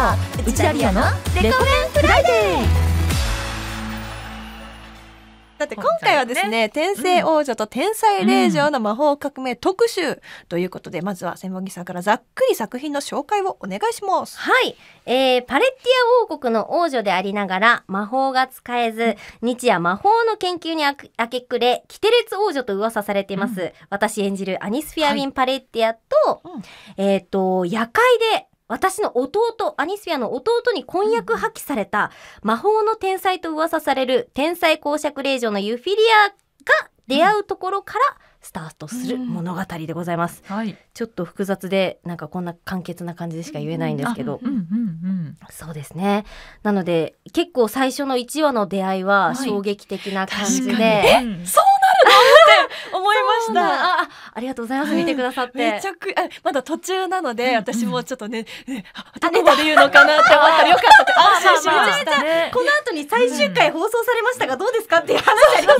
ー内田リ也のレコメンフライデーだって今回はですね、ね天聖王女と天才令嬢の魔法革命特集ということで、うん、まずは千本木さんからざっくり作品の紹介をお願いします。はい。えー、パレッティア王国の王女でありながら、魔法が使えず、日夜魔法の研究に明け暮れ、キテレツ王女と噂されています。うん、私演じるアニスフィアウィン・パレッティアと、はい、えっ、と、夜会で私の弟、アニスフィアの弟に婚約破棄された、魔法の天才と噂される天才公爵令嬢のユフィリアが出会うところからスタートする物語でございます、はい、ちょっと複雑でなんかこんな簡潔な感じでしか言えないんですけど、うんうん、そうですねなので結構最初の1話の出会いは衝撃的な感じで、はい、そうそうなあありがとうございます、見てくださってめちゃくあまだ途中なので、私もちょっとね、ねどこまで言うのかなって思ったらよかったって安心しましたこの後に最終回放送されましたがどうですかっていう話ありま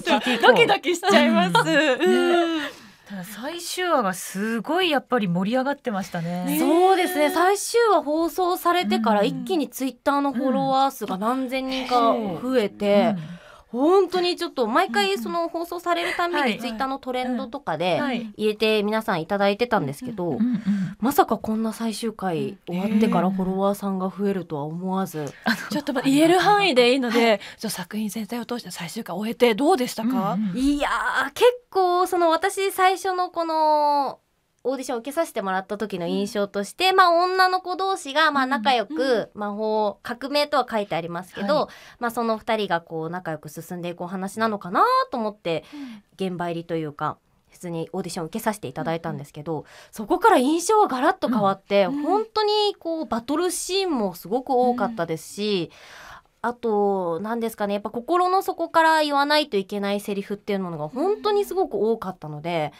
すよねドキドキしちゃいます、うんただ最終話がすごいやっぱり盛り上がってましたね。そうですね。最終話放送されてから一気にツイッターのフォロワー数が何千人か増えて、うんうん本当にちょっと毎回その放送されるたびにツイッターのトレンドとかで入れて皆さん頂いてたんですけど、まさかこんな最終回終わってからフォロワーさんが増えるとは思わず、ちょっと言える範囲でいいので、じゃ作品全体を通して最終回終えてどうでしたか、いや結構その私最初のこのオーディションを受けさせてもらった時の印象として、うん、まあ女の子同士がまあ仲良く、魔法革命とは書いてありますけど、はい、まあその2人がこう仲良く進んでいくお話なのかなと思って、現場入りというか。普通にオーディションを受けさせていただいたんですけど、うん、そこから印象はガラッと変わって、うん、本当にこうバトルシーンもすごく多かったですし、うん、あと何ですかねやっぱ心の底から言わないといけないセリフっていうものが本当にすごく多かったので。う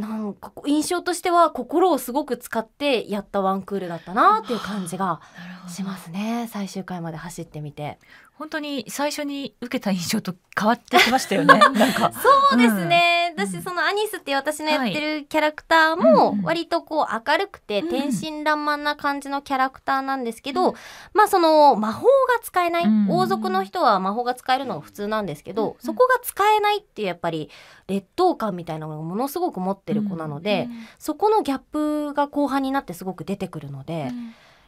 なんか印象としては心をすごく使ってやったワンクールだったなっていう感じがしますね最終回まで走ってみて本当に最初に受けた印象と変わってきましたよね なんかそうですね、うん私そのアニスっていう私のやってるキャラクターも割とこう明るくて天真爛漫な感じのキャラクターなんですけど、まあその魔法が使えない、王族の人は魔法が使えるのが普通なんですけど、そこが使えないっていうやっぱり劣等感みたいなものをものすごく持ってる子なので、そこのギャップが後半になってすごく出てくるので。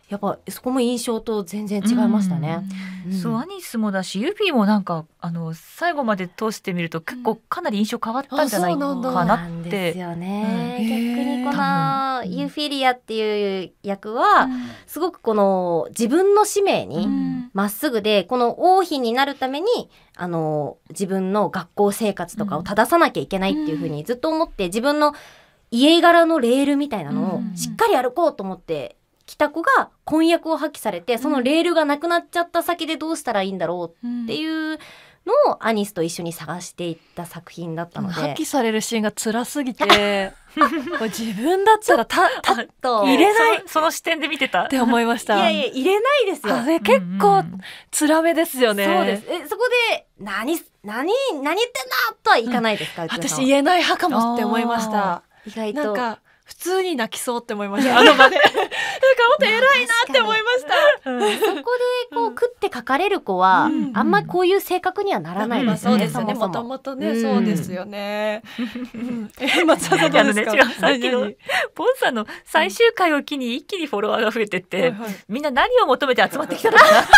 やっぱそこも印象と全然違いましたね。うんうん、そうアニスもだしユフィもなんかあの最後まで通してみると結構かなり印象変わったんじゃないかなって。うんね、逆にこのユフィリアっていう役は、すごくこの自分の使命にまっすぐで、この王妃になるためにあの自分の学校生活とかを正さなきゃいけないっていうふうにずっと思って自分の家柄のレールみたいなのをしっかり歩こうと思って来た子が婚約を破棄されてそのレールがなくなっちゃった先でどうしたらいいんだろうっていうのをアニスと一緒に探していった作品だったので破棄されるシーンが辛すぎて 自分だったらたたと入れない その視点で見てたって思いましたいやいや入れないですよ結構辛めですよね、そうですえそこで何何何言ってんだとはいかないですか、うん、私言えない派かもって思いました意外となんか普通に泣きそうって思いましたあの場でなんか本当偉いなって思いました。そこでこう、食って書かれる子は、あんまりこういう性格にはならないですね。そうね。もともとね、そうですよね。え、松田さんのね、違う、さっきのポンさんの最終回を機に一気にフォロワーが増えてって、みんな何を求めて集まってきたのかなって。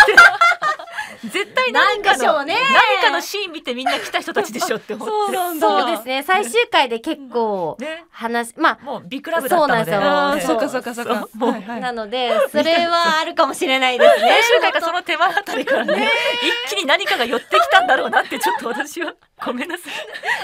絶対何かの、ね、何かのシーン見てみんな来た人たちでしょって思って そうですね最終回で結構話、ね、まあもうビックラブだったのでそうなんですよそうかそうかそうかもう、はいはい、なのでそれはあるかもしれないですね 最終回がその手間あたりからね 一気に何かが寄ってきたんだろうなってちょっと私はごめんなさい。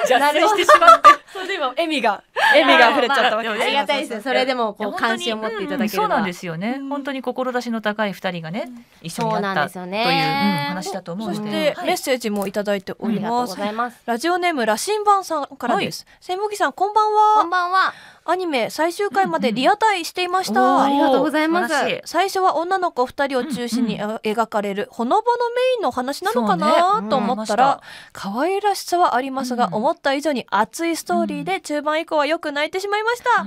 じゃ慣れしてしまって。そうで今、笑みが、笑みが溢れちゃったわけです、まあ。ありがたいですそれでも、こう、関心を持っていただければ、うん、そうなんですよね。本当に志の高い二人がね、一緒になったという、ね、うん、話だと思うので。そして、メッセージもいただいております。ますラジオネーム、羅針盤さんからです。千、はい、さん、こんばんは。こんばんは。アニメ最終回までリアタイしていました、うんうん、ありがとうございます最初は女の子2人を中心に、描かれるほのぼのメインの話なのかな、ね、と思ったら、可愛らしさはありますが、うん、思った以上に熱いストーリーで中盤以降はよく泣いてしまいました、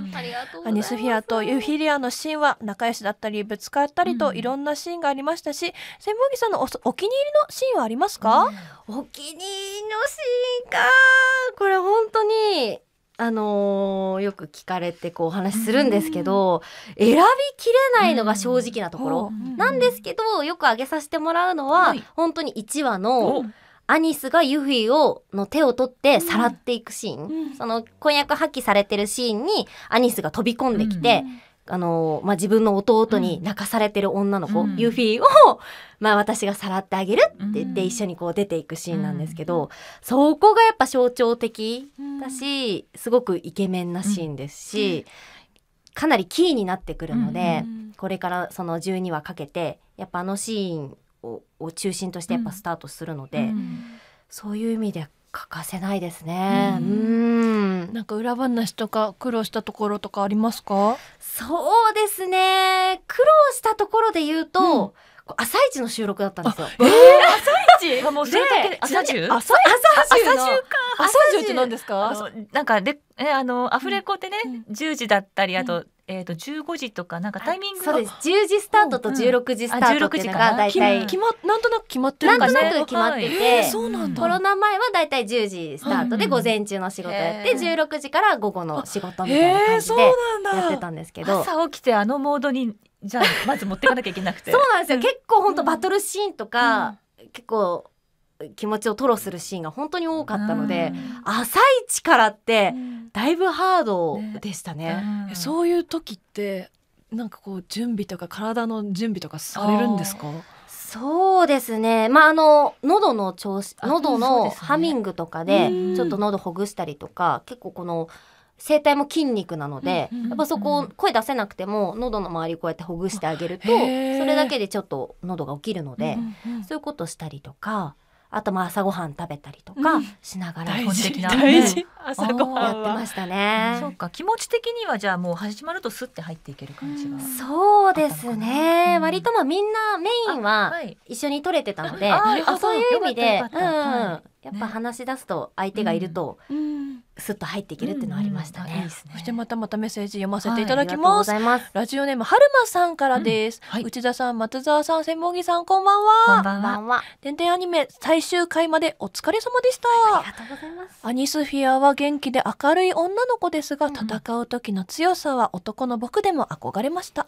アニスフィアとユフィリアのシーンは仲良しだったりぶつかったりといろんなシーンがありましたし、千本木さんのお気に入りのシーンはありますか、お気に入りのシーンかこれあのー、よく聞かれてこうお話しするんですけど、選びきれないのが正直なところ、なんですけどよく挙げさせてもらうのは、はい、本当に1話の。アニスがユフィをの手を取ってさらっていくシーン、うん、その婚約破棄されてるシーンにアニスが飛び込んできて、うあの、まあ、自分の弟に泣かされてる女の子、うん、ユフィを、まあ、私がさらってあげるって言って一緒にこう出ていくシーンなんですけど、うん、そこがやっぱ象徴的だし、すごくイケメンなシーンですし、かなりキーになってくるので、これからその12話かけて、やっぱあのシーンをを中心としてやっぱスタートするので、そういう意味で欠かせないですね。うん。なんか裏話とか苦労したところとかありますか？そうですね。苦労したところで言うと、うん、朝一の収録だったんですよ。えー、朝一？もうそれだけで朝朝朝朝朝中って何ですか？なんかでえあのアフレコってね、うん、時だったりあとえっ、ー、と15時とかなんかタイミングそうです10時スタートと16時スタートっていうのが大体決まなんとなく決まってるんかねなんとなく決まってて、はい、そうなんだコロナ前は大体10時スタートで午前中の仕事やって、うん、16時から午後の仕事みたいな感じでやってたんですけど朝起きてあのモードにじゃあまず持っていかなきゃいけなくて そうなんですよ、結構本当バトルシーンとか、うん、結構気持ちを吐露するシーンが本当に多かったので、うん、朝一からってだいぶハードでしたね。ねねそういう時ってなんかこう準備とか体の準備とかされるんですかそうですね。まあ、あの、喉の調子、喉のハミングとかで、ちょっと喉ほぐしたりとか、結構この、声帯も筋肉なので、やっぱそこ声出せなくても喉の周りこうやってほぐしてあげるとそれだけでちょっと喉が起きるので、そういうことしたりとかあとまあ朝ごはん食べたりとかしながら、うん、的な、ね、朝ごはんやってましたね、うん、そうか気持ち的にはじゃあもう始まるとスッて入っていける感じが、うん、そうですね、割とまあみんなメインは一緒に取れてたので、はい、そういう意味で、うん、やっぱ話し出すと相手がいると、うんスッと入っていけるっていうのはありましたねうんうんね、そしてまたまたメッセージ読ませていただきますはい、ますラジオネームはるまさんからです、うんはい、内田さん松沢さん千本木さんこんばんはこんばんは天天アニメ最終回までお疲れ様でしたありがとうございますアニスフィアは元気で明るい女の子ですが、うん、戦う時の強さは男の僕でも憧れました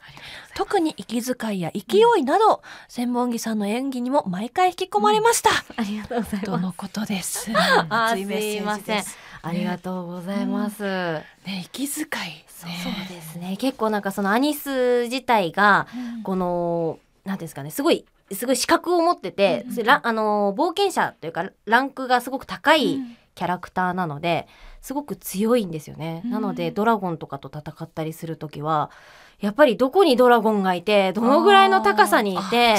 特に息遣いや勢いなど、うん、千本木さんの演技にも毎回引き込まれました、ありがとうございますとのことです熱いメッセージですありがとうございます。ね、息遣い、そうですね。結構なんかそのアニス自体が、この、なんですかね、すごい、すごい資格を持ってて、うん、あの、冒険者というか、ランクがすごく高い、キャラクターなので、すごく強いんですよね。なので、ドラゴンとかと戦ったりする時は、やっぱりどこにドラゴンがいて、どのぐらいの高さにいて、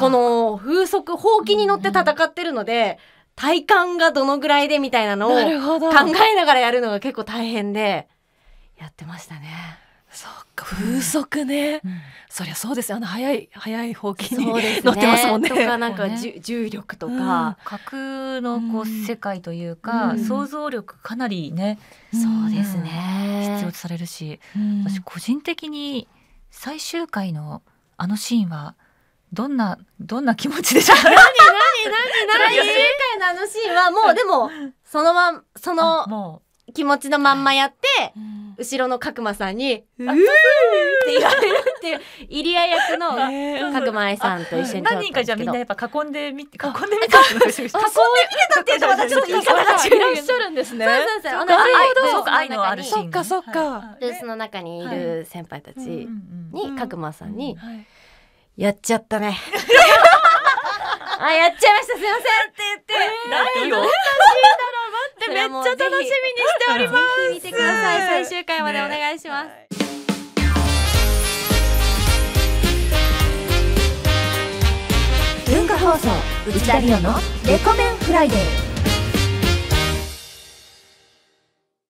この風速、放棄に乗って戦ってるので、うん体感がどのぐらいでみたいなのを考えながらやるのが結構大変でやってましたね。そっか風速ね、うん、そりゃそうですあの速い速いほうきに、ね、乗ってますもんね。とかなんかじ、ね、重力とか、架空のこう世界というか、うん、想像力かなりね、うん、そうですね必要とされるし、私個人的に最終回のあのシーンはどんなどんな気持ちでした何 何最終回のあのシーンはもうでもそのまんその気持ちのまんまやって、後ろの角間さんに「うー」って言われるっていう入谷役の角間愛さんと一緒に何人かじゃあみんなやっぱ囲んでみ囲んでみたって囲んでみてたっていうとまたちょっと言い方が違ういらっしゃるんですねそうそうそうのあるシそっかそっかの中にいる先輩たちに角間さんに「やっちゃったね」あ、やっちゃいました、すいませんって言って。ないよ。楽しいだろう、待って、めっちゃ楽しみにしております。見てください、最終回までお願いします。ね文化放送内田理央のレコメンフライデー